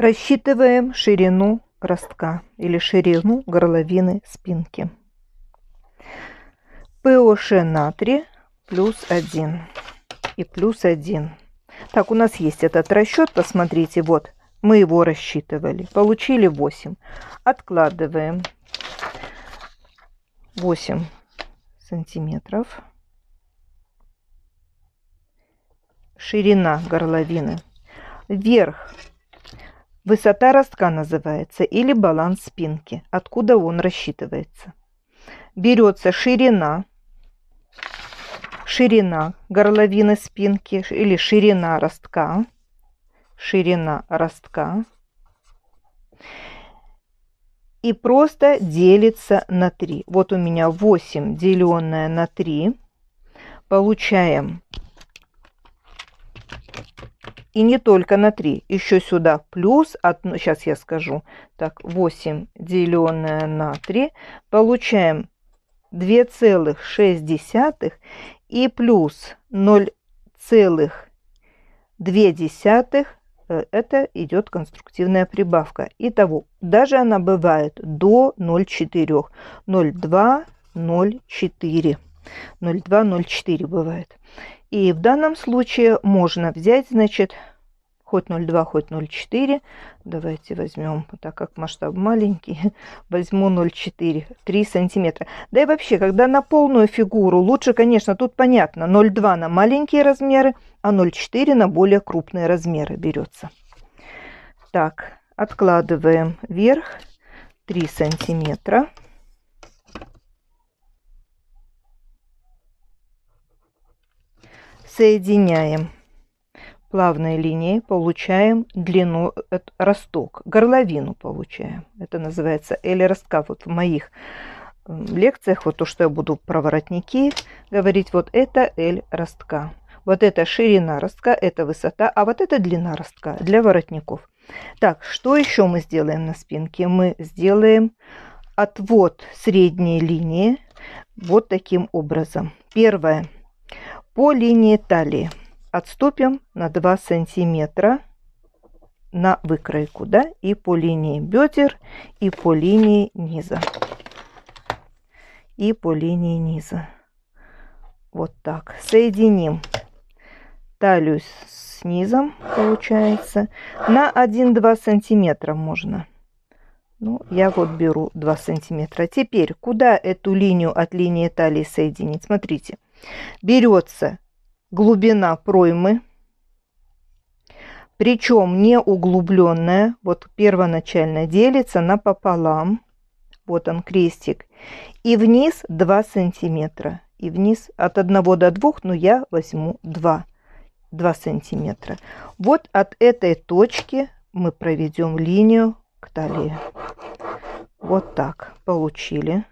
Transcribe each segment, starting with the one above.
Рассчитываем ширину ростка или ширину горловины спинки. ПОШ на натрий плюс 1 и плюс 1. Так, у нас есть этот расчет, посмотрите, вот мы его рассчитывали. Получили 8. Откладываем 8 сантиметров. Ширина горловины. Вверх Высота ростка называется или баланс спинки, откуда он рассчитывается. Берется ширина, ширина горловины спинки или ширина ростка, ширина ростка и просто делится на 3. Вот у меня 8 деленное на 3. Получаем и не только на 3. Еще сюда плюс, от, сейчас я скажу, так, 8 деленное на 3. Получаем 2,6 и плюс 0,2 э, это идет конструктивная прибавка. Итого, даже она бывает до 0,4. 0,2, 0,4. 0,2, 0,4 бывает. И в данном случае можно взять, значит, хоть 0,2, хоть 0,4. Давайте возьмем, так как масштаб маленький, возьму 0,4, 3 сантиметра. Да и вообще, когда на полную фигуру, лучше, конечно, тут понятно, 0,2 на маленькие размеры, а 0,4 на более крупные размеры берется. Так, откладываем вверх 3 сантиметра. соединяем плавной линией, получаем длину э, росток, горловину получаем. Это называется или ростка. Вот в моих лекциях, вот то, что я буду про воротники говорить, вот это L ростка. Вот это ширина ростка, это высота, а вот это длина ростка для воротников. Так, что еще мы сделаем на спинке? Мы сделаем отвод средней линии вот таким образом. Первое – по линии талии. Отступим на 2 сантиметра на выкройку, да, и по линии бедер, и по линии низа. И по линии низа. Вот так. Соединим талию с низом, получается. На 1-2 сантиметра можно. Ну, я вот беру 2 сантиметра. Теперь, куда эту линию от линии талии соединить? Смотрите. Берется глубина проймы, причем не углубленная, вот первоначально делится на пополам, вот он крестик, и вниз 2 сантиметра, и вниз от 1 до 2, но ну, я возьму 2, 2 сантиметра. Вот от этой точки мы проведем линию к талии. Вот так получили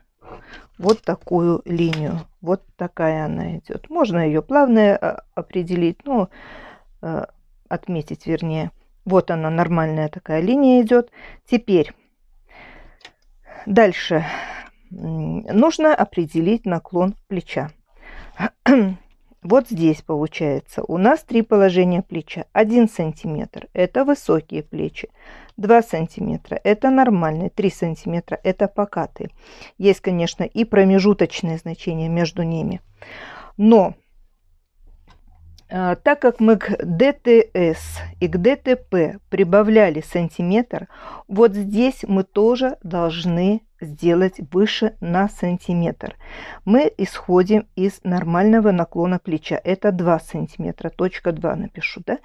вот такую линию. Вот такая она идет. Можно ее плавно а, определить, ну, а, отметить вернее. Вот она, нормальная такая линия идет. Теперь, дальше нужно определить наклон плеча. Вот здесь получается у нас три положения плеча. 1 сантиметр – это высокие плечи. 2 сантиметра – это нормальные. 3 сантиметра – это покатые. Есть, конечно, и промежуточные значения между ними. Но а, так как мы к ДТС и к ДТП прибавляли сантиметр, вот здесь мы тоже должны сделать выше на сантиметр. Мы исходим из нормального наклона плеча. Это 2 сантиметра, точка 2 напишу, да?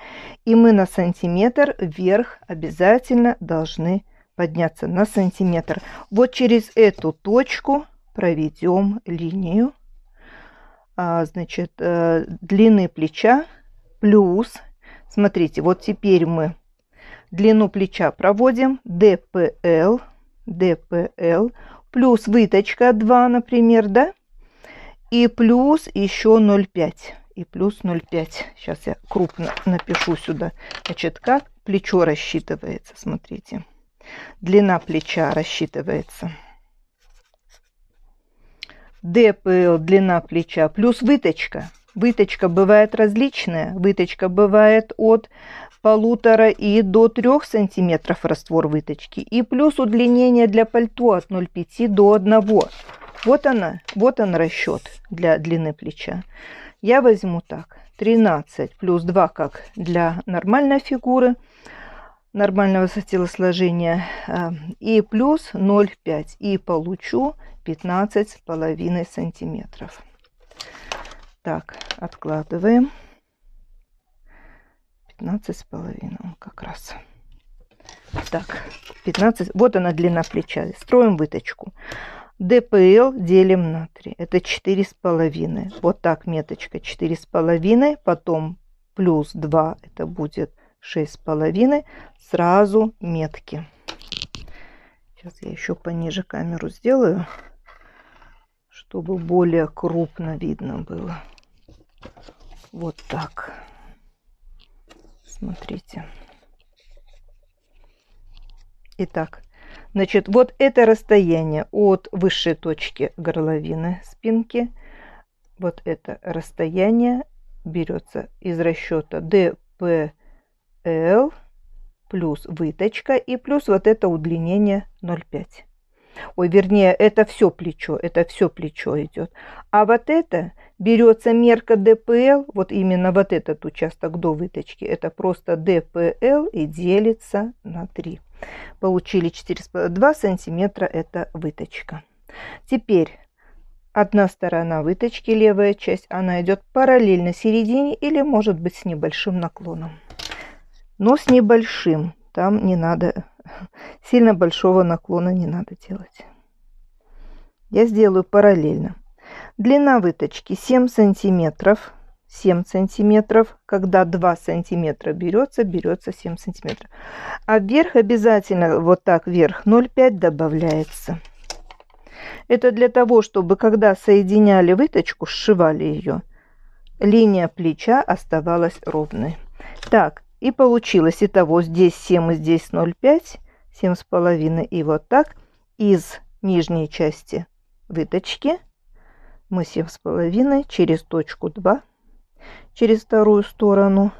И мы на сантиметр вверх обязательно должны подняться на сантиметр. Вот через эту точку проведем линию. А, значит, э, длины плеча плюс, смотрите, вот теперь мы длину плеча проводим, ДПЛ, ДПЛ, плюс выточка 2, например, да, и плюс еще 0,5, и плюс 0,5. Сейчас я крупно напишу сюда, значит, как плечо рассчитывается, смотрите. Длина плеча рассчитывается. ДПЛ, длина плеча, плюс выточка. Выточка бывает различная. Выточка бывает от полутора и до трех сантиметров раствор выточки. И плюс удлинение для пальто от 0,5 до 1. Вот она, вот он расчет для длины плеча. Я возьму так, 13 плюс 2, как для нормальной фигуры – нормального телосложения а, и плюс 0,5 и получу половиной сантиметров. Так, откладываем. с половиной, как раз. Так, 15. Вот она длина плеча. Строим выточку. ДПЛ делим на 3. Это четыре с половиной. Вот так меточка Четыре с половиной. Потом плюс 2. Это будет шесть половиной сразу метки. Сейчас я еще пониже камеру сделаю, чтобы более крупно видно было. Вот так. Смотрите. Итак, значит, вот это расстояние от высшей точки горловины спинки. Вот это расстояние берется из расчета DP L плюс выточка и плюс вот это удлинение 0,5. Ой, вернее, это все плечо, это все плечо идет. А вот это берется мерка ДПЛ, вот именно вот этот участок до выточки, это просто ДПЛ и делится на 3. Получили 4,2 сантиметра, это выточка. Теперь одна сторона выточки, левая часть, она идет параллельно середине или может быть с небольшим наклоном но с небольшим. Там не надо, сильно большого наклона не надо делать. Я сделаю параллельно. Длина выточки 7 сантиметров. 7 сантиметров. Когда 2 сантиметра берется, берется 7 сантиметров. А вверх обязательно вот так вверх 0,5 добавляется. Это для того, чтобы когда соединяли выточку, сшивали ее, линия плеча оставалась ровной. Так, и получилось итого здесь 7 и здесь 0,5, 7,5 и вот так. Из нижней части выточки мы 7,5 через точку 2, через вторую сторону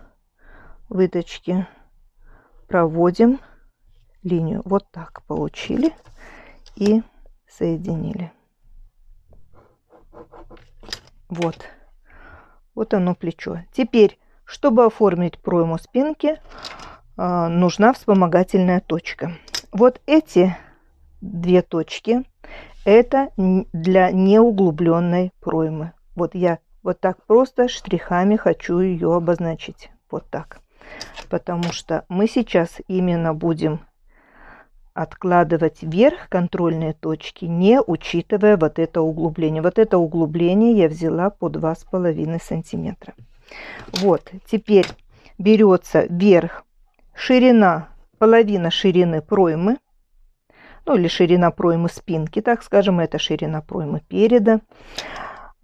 выточки проводим линию. Вот так получили и соединили. Вот. Вот оно плечо. Теперь чтобы оформить пройму спинки, э, нужна вспомогательная точка. Вот эти две точки – это для неуглубленной проймы. Вот я вот так просто штрихами хочу ее обозначить. Вот так. Потому что мы сейчас именно будем откладывать вверх контрольные точки, не учитывая вот это углубление. Вот это углубление я взяла по 2,5 сантиметра. Вот, теперь берется верх, ширина, половина ширины проймы, ну или ширина проймы спинки, так скажем, это ширина проймы переда, 6,5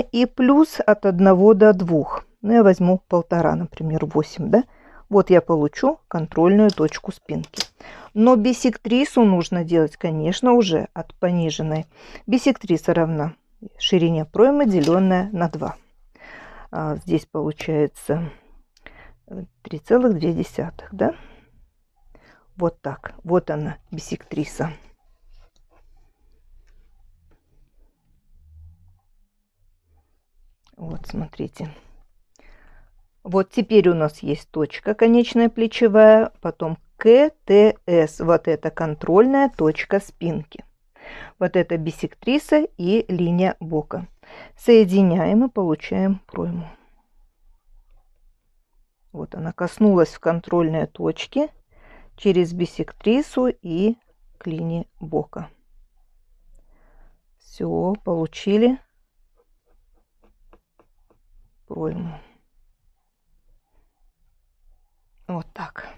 а, и плюс от 1 до 2. Ну, я возьму полтора, например, 8, да? Вот я получу контрольную точку спинки. Но бисектрису нужно делать, конечно, уже от пониженной. Бисектриса равна ширине проймы, деленная на 2 а здесь получается 3,2, э, да? Вот так. Вот она, бисектриса. Вот, смотрите. Вот теперь у нас есть точка конечная плечевая, потом КТС, вот это контрольная точка спинки. Вот это бисектриса и линия бока соединяем и получаем пройму. Вот она коснулась в контрольной точке через бисектрису и клини бока. Все, получили пройму. Вот так.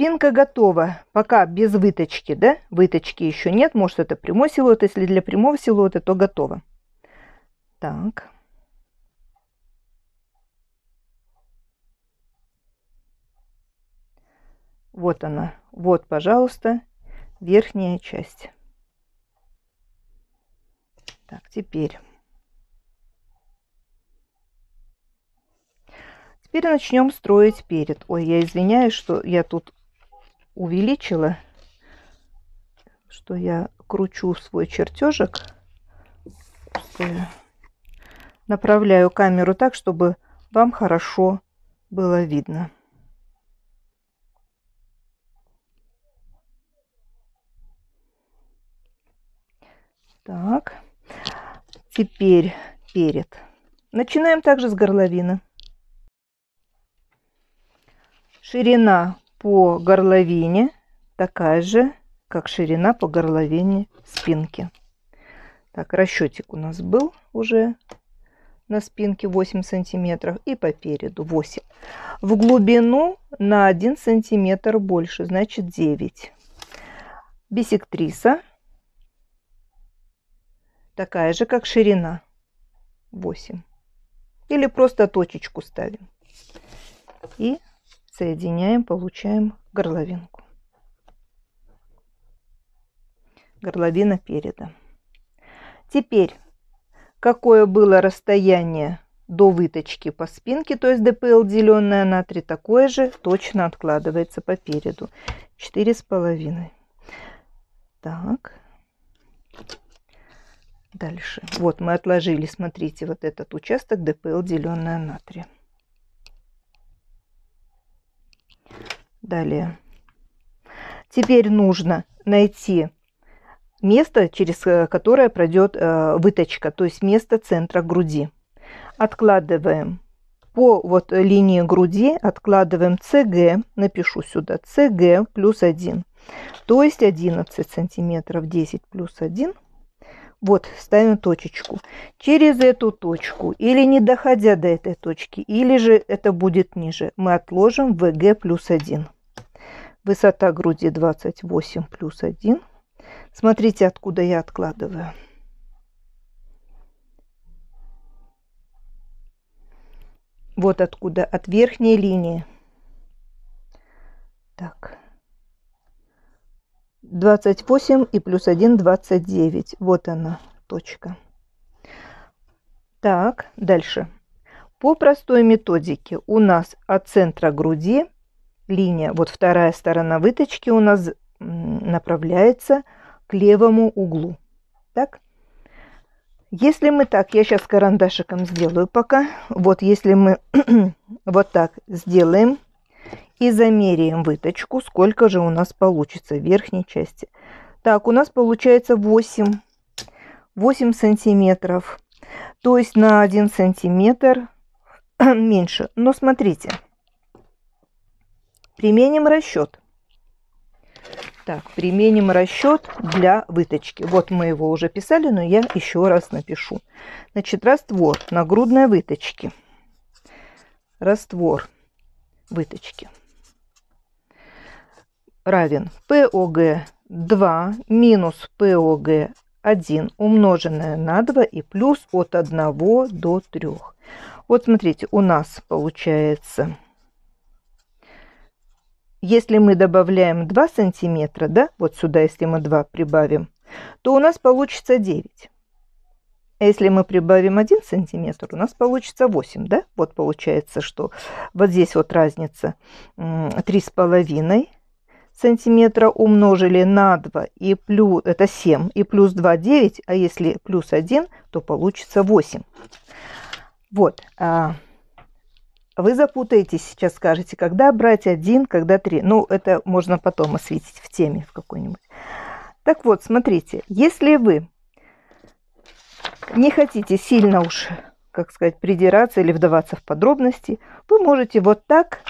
Пенка готова, пока без выточки, да? Выточки еще нет, может это прямой силуэт, если для прямого силуэта, то готово. Так. Вот она, вот, пожалуйста, верхняя часть. Так, теперь... Теперь начнем строить перед. Ой, я извиняюсь, что я тут увеличила, что я кручу свой чертежик. Направляю камеру так, чтобы вам хорошо было видно. Так, теперь перед. Начинаем также с горловины. Ширина по горловине такая же, как ширина по горловине спинки. Так, расчетик у нас был уже на спинке 8 сантиметров и по переду 8. В глубину на 1 сантиметр больше, значит 9. Бисектриса такая же, как ширина 8. Или просто точечку ставим. И соединяем, получаем горловинку. Горловина переда. Теперь, какое было расстояние до выточки по спинке, то есть ДПЛ, деленное на 3, такое же точно откладывается по переду. 4,5. Так. Дальше. Вот мы отложили, смотрите, вот этот участок ДПЛ, деленное на 3. далее. Теперь нужно найти место, через э, которое пройдет э, выточка, то есть место центра груди. Откладываем по вот линии груди, откладываем CG, напишу сюда CG плюс 1, то есть 11 сантиметров, 10 плюс 1. Вот, ставим точечку. Через эту точку, или не доходя до этой точки, или же это будет ниже, мы отложим VG плюс 1. Высота груди 28 плюс 1. Смотрите, откуда я откладываю. Вот откуда, от верхней линии. Так. 28 и плюс 1, 29. Вот она, точка. Так, дальше. По простой методике у нас от центра груди линия, вот вторая сторона выточки у нас направляется к левому углу. Так? Если мы так, я сейчас карандашиком сделаю пока. Вот если мы вот так сделаем и замеряем выточку, сколько же у нас получится в верхней части. Так, у нас получается 8, 8 сантиметров. То есть на 1 сантиметр меньше. Но смотрите, Применим расчет. Так, применим расчет для выточки. Вот мы его уже писали, но я еще раз напишу. Значит, раствор на грудной выточке. Раствор выточки равен ПОГ 2 минус ПОГ 1 умноженное на 2 и плюс от 1 до 3. Вот смотрите, у нас получается если мы добавляем 2 сантиметра, да, вот сюда, если мы 2 прибавим, то у нас получится 9. если мы прибавим 1 сантиметр, у нас получится 8, да? Вот получается, что вот здесь вот разница 3,5 сантиметра умножили на 2, и плюс, это 7, и плюс 2, 9, а если плюс 1, то получится 8. Вот, а вы запутаетесь сейчас, скажете, когда брать один, когда три. Ну, это можно потом осветить в теме в какой-нибудь. Так вот, смотрите, если вы не хотите сильно уж, как сказать, придираться или вдаваться в подробности, вы можете вот так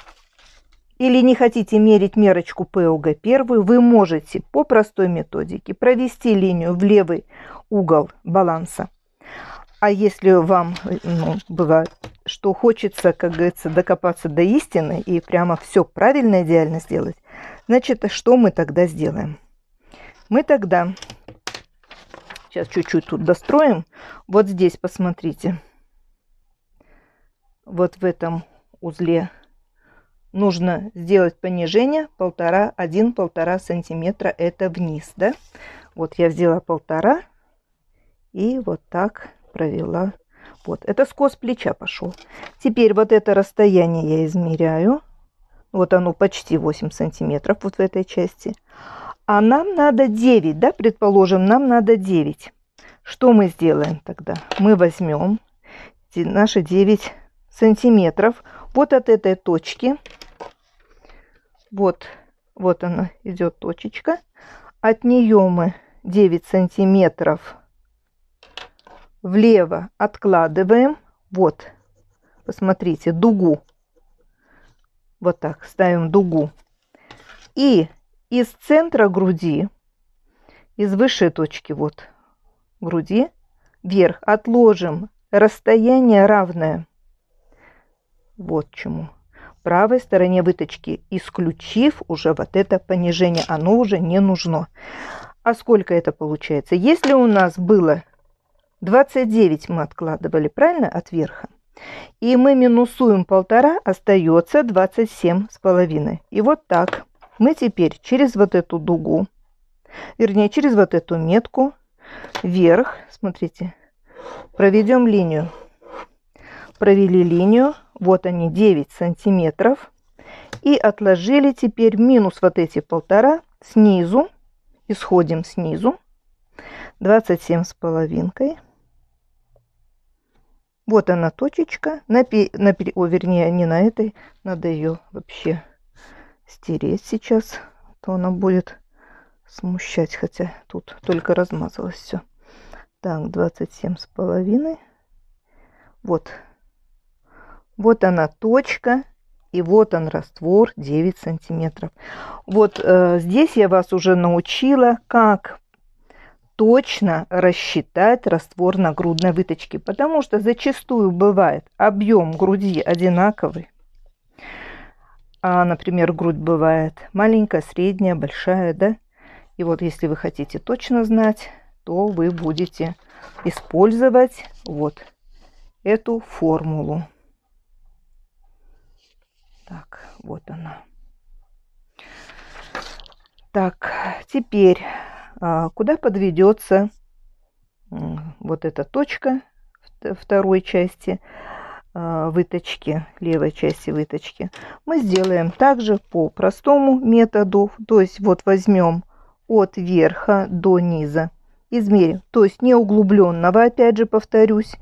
или не хотите мерить мерочку пог первую, вы можете по простой методике провести линию в левый угол баланса. А если вам ну, бывает что хочется, как говорится, докопаться до истины и прямо все правильно, идеально сделать, значит, что мы тогда сделаем? Мы тогда, сейчас чуть-чуть тут достроим, вот здесь посмотрите, вот в этом узле нужно сделать понижение полтора, один полтора сантиметра, это вниз, да? Вот я взяла полтора и вот так провела вот, это скос плеча пошел. Теперь вот это расстояние я измеряю. Вот оно почти 8 сантиметров вот в этой части. А нам надо 9, да, предположим, нам надо 9. Что мы сделаем тогда? Мы возьмем наши 9 сантиметров вот от этой точки. Вот, вот она идет точечка. От нее мы 9 сантиметров влево откладываем, вот, посмотрите, дугу. Вот так, ставим дугу. И из центра груди, из высшей точки вот груди, вверх отложим расстояние равное. Вот чему. Правой стороне выточки, исключив уже вот это понижение, оно уже не нужно. А сколько это получается? Если у нас было 29 мы откладывали, правильно, от верха. И мы минусуем полтора, остается 27 с половиной. И вот так мы теперь через вот эту дугу, вернее, через вот эту метку вверх, смотрите, проведем линию. Провели линию, вот они 9 сантиметров. И отложили теперь минус вот эти полтора снизу, исходим снизу, 27 с половинкой. Вот она точечка. На, на, о, вернее, не на этой. Надо ее вообще стереть сейчас. А то она будет смущать. Хотя тут только размазалось все. Так, 27 с половиной. Вот. Вот она точка. И вот он раствор 9 сантиметров. Вот э, здесь я вас уже научила, как точно рассчитать раствор на грудной выточке, потому что зачастую бывает объем груди одинаковый. А, например, грудь бывает маленькая, средняя, большая, да? И вот если вы хотите точно знать, то вы будете использовать вот эту формулу. Так, вот она. Так, теперь а, куда подведется вот эта точка второй части а, выточки, левой части выточки. Мы сделаем также по простому методу, то есть вот возьмем от верха до низа измерим, то есть неуглубленного, опять же повторюсь,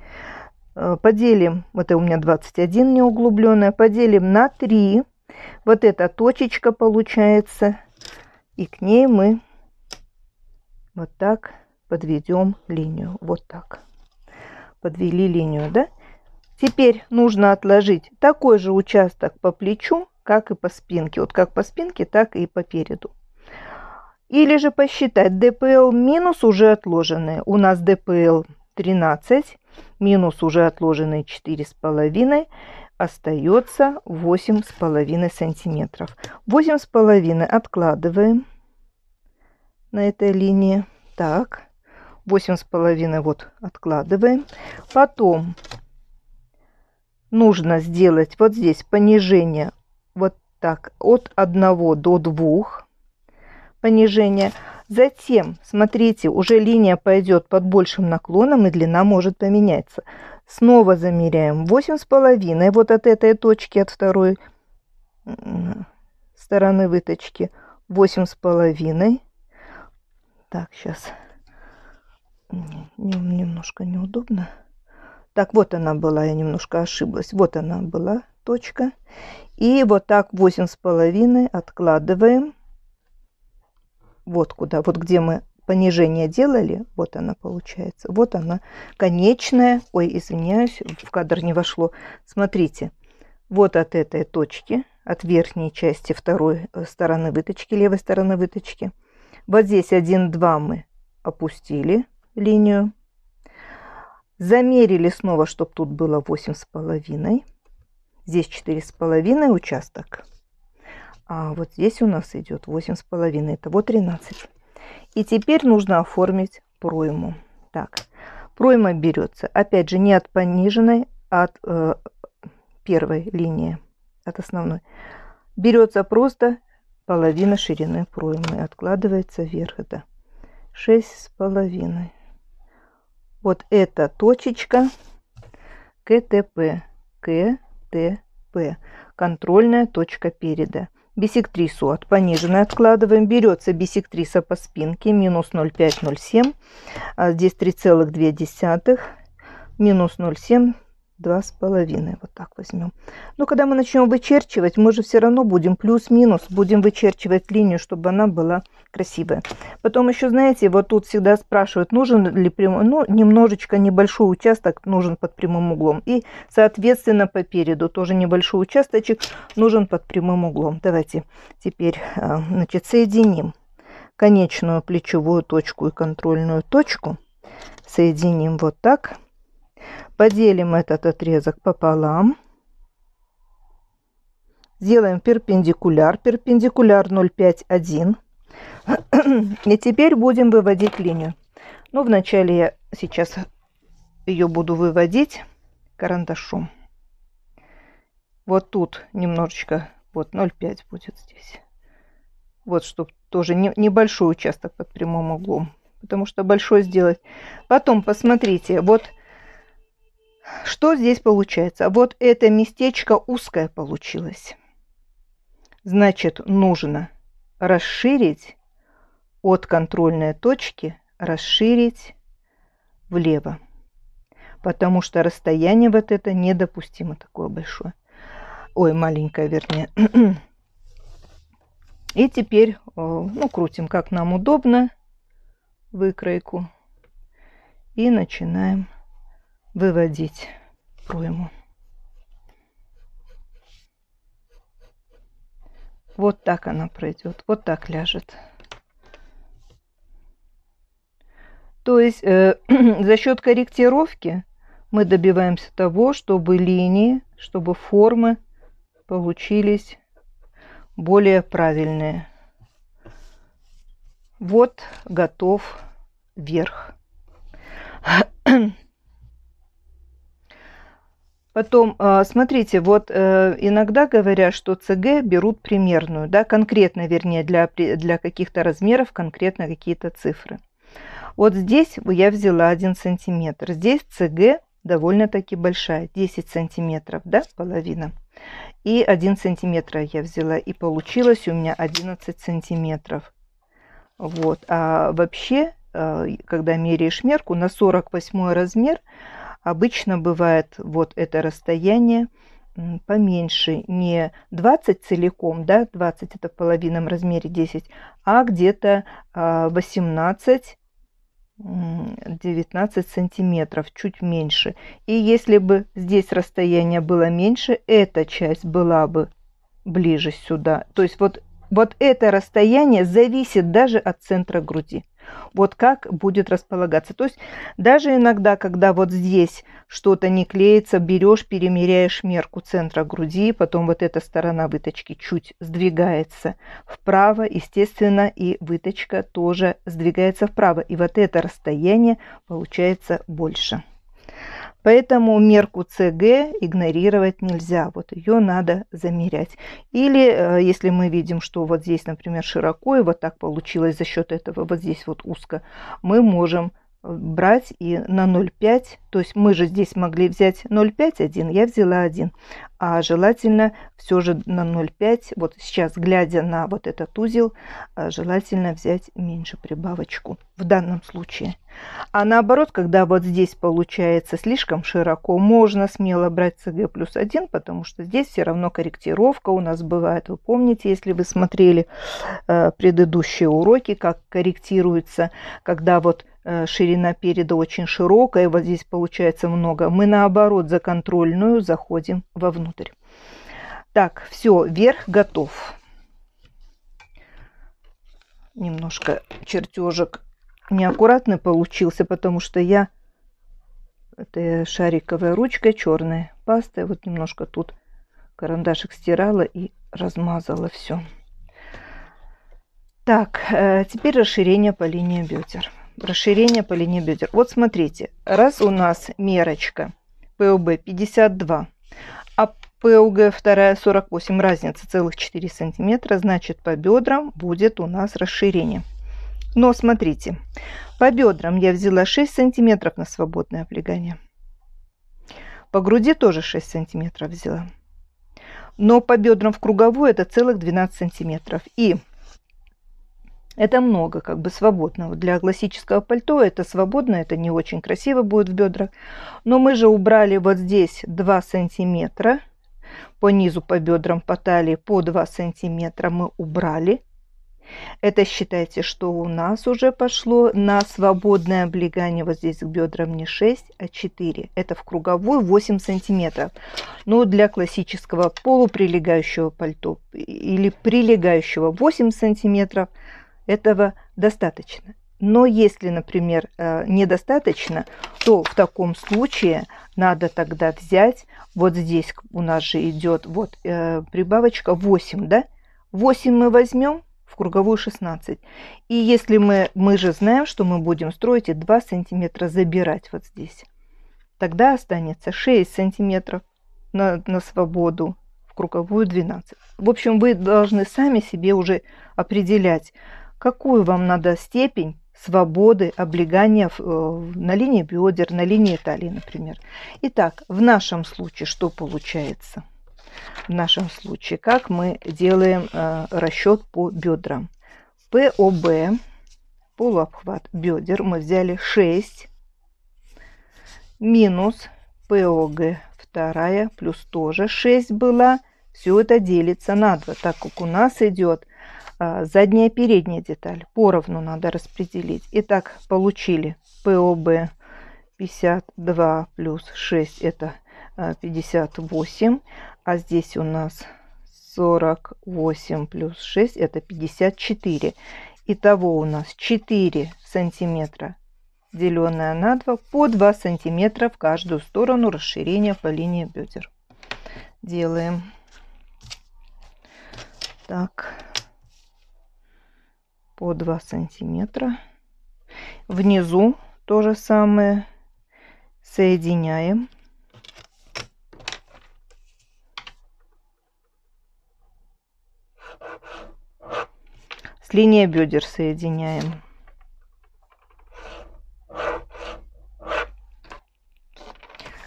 а, поделим, вот это у меня 21 неуглубленное поделим на 3, вот эта точечка получается, и к ней мы вот так подведем линию. Вот так. Подвели линию, да? Теперь нужно отложить такой же участок по плечу, как и по спинке. Вот как по спинке, так и по переду. Или же посчитать ДПЛ минус уже отложенные. У нас ДПЛ 13, минус уже отложенные 4,5, остается 8,5 сантиметров. 8,5 откладываем на этой линии. Так, 8,5 вот откладываем. Потом нужно сделать вот здесь понижение вот так от 1 до 2 понижение. Затем, смотрите, уже линия пойдет под большим наклоном и длина может поменяться. Снова замеряем 8,5 вот от этой точки, от второй стороны выточки 8,5 так, сейчас. Немножко неудобно. Так, вот она была, я немножко ошиблась. Вот она была точка. И вот так восемь с половиной откладываем. Вот куда, вот где мы понижение делали, вот она получается, вот она конечная, ой, извиняюсь, в кадр не вошло. Смотрите, вот от этой точки, от верхней части второй э, стороны выточки, левой стороны выточки – вот здесь один два мы опустили линию. Замерили снова, чтобы тут было восемь с половиной. Здесь четыре с половиной участок. А вот здесь у нас идет восемь с 8,5. Итого 13. И теперь нужно оформить пройму. Так, пройма берется, опять же, не от пониженной, а от э, первой линии, от основной. Берется просто половина ширины проймы. Откладывается вверх это шесть с половиной. Вот эта точечка КТП. КТП. Контрольная точка переда. Бисектрису от пониженной откладываем. Берется бисектриса по спинке. Минус 0,5, 0,7. А здесь 3,2. Минус 0,7 два с половиной. Вот так возьмем. Но когда мы начнем вычерчивать, мы же все равно будем плюс-минус, будем вычерчивать линию, чтобы она была красивая. Потом еще, знаете, вот тут всегда спрашивают, нужен ли прямой, ну, немножечко небольшой участок нужен под прямым углом. И, соответственно, по переду тоже небольшой участочек нужен под прямым углом. Давайте теперь, э, значит, соединим конечную плечевую точку и контрольную точку. Соединим вот так. Поделим этот отрезок пополам. Сделаем перпендикуляр. Перпендикуляр 0,5,1. И теперь будем выводить линию. Ну, вначале я сейчас ее буду выводить карандашом. Вот тут немножечко, вот 0,5 будет здесь. Вот, чтобы тоже не, небольшой участок под прямым углом. Потому что большой сделать. Потом, посмотрите, вот что здесь получается? Вот это местечко узкое получилось. Значит, нужно расширить от контрольной точки, расширить влево. Потому что расстояние вот это недопустимо такое большое. Ой, маленькое, вернее. И теперь, э, ну, крутим как нам удобно выкройку. И начинаем выводить пройму. Вот так она пройдет, вот так ляжет. То есть э, за счет корректировки мы добиваемся того, чтобы линии, чтобы формы получились более правильные. Вот готов верх. Потом, а, смотрите, вот э, иногда говорят, что ЦГ берут примерную, да, конкретно, вернее, для, для каких-то размеров конкретно какие-то цифры. Вот здесь я взяла 1 сантиметр. Здесь ЦГ довольно-таки большая, 10 сантиметров, да, половина. И 1 сантиметр я взяла, и получилось у меня 11 сантиметров. Вот, а вообще, э, когда меряешь мерку, на 48 размер Обычно бывает вот это расстояние поменьше, не 20 целиком, да, 20 это в половинном размере 10, а где-то 18 а, 19 сантиметров, чуть меньше. И если бы здесь расстояние было меньше, эта часть была бы ближе сюда. То есть вот, вот это расстояние зависит даже от центра груди вот как будет располагаться. То есть даже иногда, когда вот здесь что-то не клеится, берешь, перемеряешь мерку центра груди, потом вот эта сторона выточки чуть сдвигается вправо, естественно, и выточка тоже сдвигается вправо. И вот это расстояние получается больше. Поэтому мерку ЦГ игнорировать нельзя. Вот ее надо замерять. Или э, если мы видим, что вот здесь, например, широко, и вот так получилось за счет этого, вот здесь вот узко, мы можем брать и на 0,5, то есть мы же здесь могли взять 0,5, 1, я взяла 1, а желательно все же на 0,5, вот сейчас, глядя на вот этот узел, а, желательно взять меньше прибавочку в данном случае. А наоборот, когда вот здесь получается слишком широко, можно смело брать CG плюс 1, потому что здесь все равно корректировка у нас бывает. Вы помните, если вы смотрели э, предыдущие уроки, как корректируется, когда вот Э, ширина переда очень широкая, вот здесь получается много. Мы наоборот за контрольную заходим вовнутрь. Так, все, верх готов. Немножко чертежик неаккуратный получился, потому что я это шариковая ручка черная паста, вот немножко тут карандашик стирала и размазала все. Так, э, теперь расширение по линии бедер расширение по линии бедер. Вот смотрите, раз у нас мерочка ПУБ 52, а ПУГ вторая 48, разница целых 4 сантиметра, значит по бедрам будет у нас расширение. Но смотрите, по бедрам я взяла 6 сантиметров на свободное облегание. По груди тоже 6 сантиметров взяла. Но по бедрам в круговую это целых 12 сантиметров. И это много, как бы свободного. Для классического пальто это свободно, это не очень красиво будет в бедрах. Но мы же убрали вот здесь 2 сантиметра. По низу, по бедрам, по талии по 2 сантиметра мы убрали. Это считайте, что у нас уже пошло на свободное облегание. Вот здесь к бедрам не 6, а 4. Это в круговой 8 сантиметров. Но для классического полуприлегающего пальто или прилегающего 8 сантиметров – этого достаточно. Но если, например, э, недостаточно, то в таком случае надо тогда взять, вот здесь у нас же идет вот э, прибавочка 8, да? 8 мы возьмем в круговую 16. И если мы, мы же знаем, что мы будем строить и 2 сантиметра забирать вот здесь, тогда останется 6 сантиметров на, на свободу в круговую 12. В общем, вы должны сами себе уже определять, какую вам надо степень свободы, облегания э, на линии бедер, на линии талии, например. Итак, в нашем случае что получается? В нашем случае как мы делаем э, расчет по бедрам? ПОБ, полуобхват бедер, мы взяли 6 минус ПОГ, вторая, плюс тоже 6 была. Все это делится на 2, так как у нас идет а, задняя передняя деталь поровну надо распределить. Итак, получили ПОБ 52 плюс 6 это 58. А, а здесь у нас 48 плюс 6 это 54. Итого у нас 4 сантиметра деленное на 2 по 2 сантиметра в каждую сторону расширения по линии бедер. Делаем так по 2 сантиметра. Внизу то же самое. Соединяем. С линии бедер соединяем.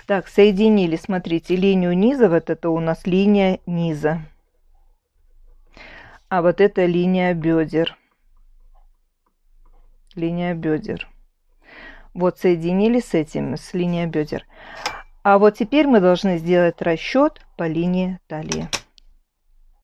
Так, соединили, смотрите, линию низа, вот это у нас линия низа. А вот это линия бедер линия бедер. Вот соединили с этим, с линией бедер. А вот теперь мы должны сделать расчет по линии талии.